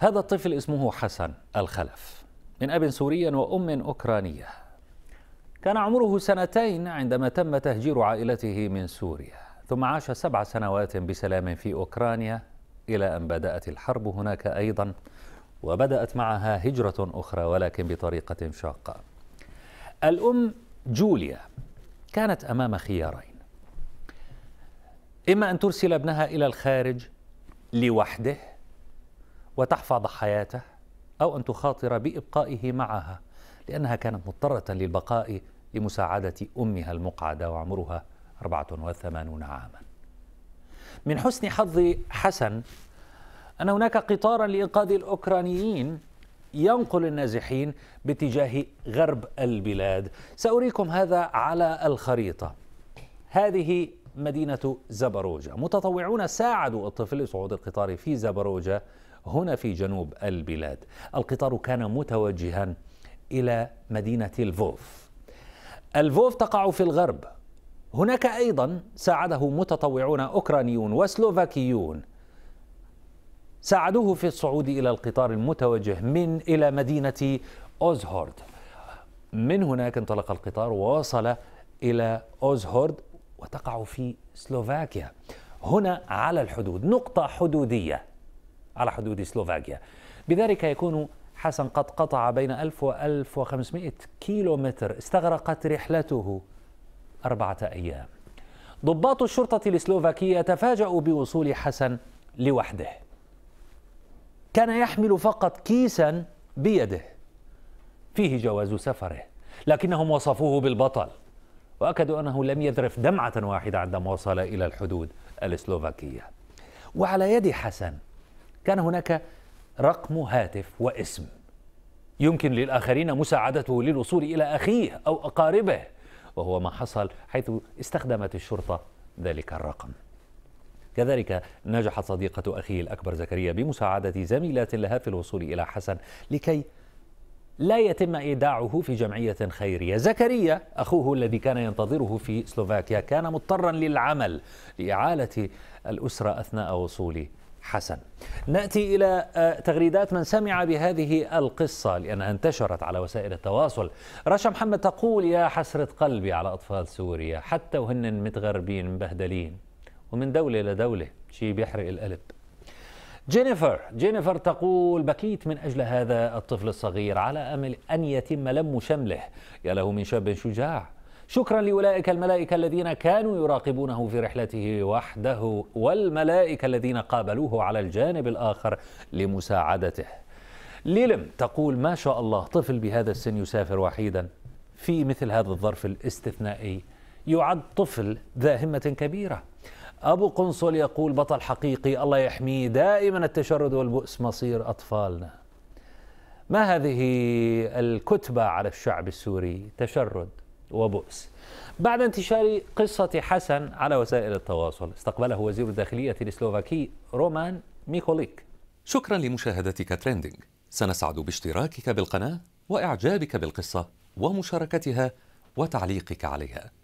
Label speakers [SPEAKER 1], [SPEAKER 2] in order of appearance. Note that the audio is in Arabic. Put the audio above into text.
[SPEAKER 1] هذا الطفل اسمه حسن الخلف من أب سوري وأم أوكرانية كان عمره سنتين عندما تم تهجير عائلته من سوريا ثم عاش سبع سنوات بسلام في أوكرانيا إلى أن بدأت الحرب هناك أيضا وبدأت معها هجرة أخرى ولكن بطريقة شاقة الأم جوليا كانت أمام خيارين إما أن ترسل ابنها إلى الخارج لوحده وتحفظ حياته أو أن تخاطر بإبقائه معها لأنها كانت مضطرة للبقاء لمساعدة أمها المقعدة وعمرها 84 عاما من حسن حظ حسن أن هناك قطارا لإنقاذ الأوكرانيين ينقل النازحين باتجاه غرب البلاد سأريكم هذا على الخريطة هذه مدينة زبروجة متطوعون ساعدوا الطفل لصعود القطار في زبروجة هنا في جنوب البلاد القطار كان متوجها إلى مدينة الفوف الفوف تقع في الغرب هناك أيضا ساعده متطوعون أوكرانيون وسلوفاكيون ساعدوه في الصعود إلى القطار المتوجه من إلى مدينة أوزهورد من هناك انطلق القطار ووصل إلى أوزهورد وتقع في سلوفاكيا هنا على الحدود نقطة حدودية على حدود سلوفاكيا بذلك يكون حسن قد قطع بين 1000 و 1500 كيلو متر استغرقت رحلته أربعة أيام ضباط الشرطة السلوفاكية تفاجأوا بوصول حسن لوحده كان يحمل فقط كيسا بيده فيه جواز سفره لكنهم وصفوه بالبطل وأكدوا أنه لم يذرف دمعة واحدة عندما وصل إلى الحدود السلوفاكية وعلى يد حسن كان هناك رقم هاتف واسم يمكن للآخرين مساعدته للوصول إلى أخيه أو أقاربه وهو ما حصل حيث استخدمت الشرطة ذلك الرقم كذلك نجحت صديقة أخيه الأكبر زكريا بمساعدة زميلات لها في الوصول إلى حسن لكي لا يتم إيداعه في جمعية خيرية زكريا أخوه الذي كان ينتظره في سلوفاكيا كان مضطرا للعمل لإعالة الأسرة أثناء وصوله حسن ناتي الى آه، تغريدات من سمع بهذه القصه لانها انتشرت على وسائل التواصل رشا محمد تقول يا حسره قلبي على اطفال سوريا حتى وهن متغربين مبهدلين ومن دوله لدوله شيء بيحرق القلب جينيفر جينيفر تقول بكيت من أجل هذا الطفل الصغير على أمل أن يتم لم شمله يا له من شاب شجاع شكرا لأولئك الملائكة الذين كانوا يراقبونه في رحلته وحده والملائكة الذين قابلوه على الجانب الآخر لمساعدته ليلم تقول ما شاء الله طفل بهذا السن يسافر وحيدا في مثل هذا الظرف الاستثنائي يعد طفل ذا همة كبيرة أبو قنصل يقول بطل حقيقي الله يحميه دائما التشرد والبؤس مصير أطفالنا ما هذه الكتبة على الشعب السوري تشرد وبؤس بعد انتشار قصة حسن على وسائل التواصل استقبله وزير الداخلية السلوفاكي رومان ميكوليك شكرا لمشاهدتك تريندينج سنسعد باشتراكك بالقناة وإعجابك بالقصة ومشاركتها وتعليقك عليها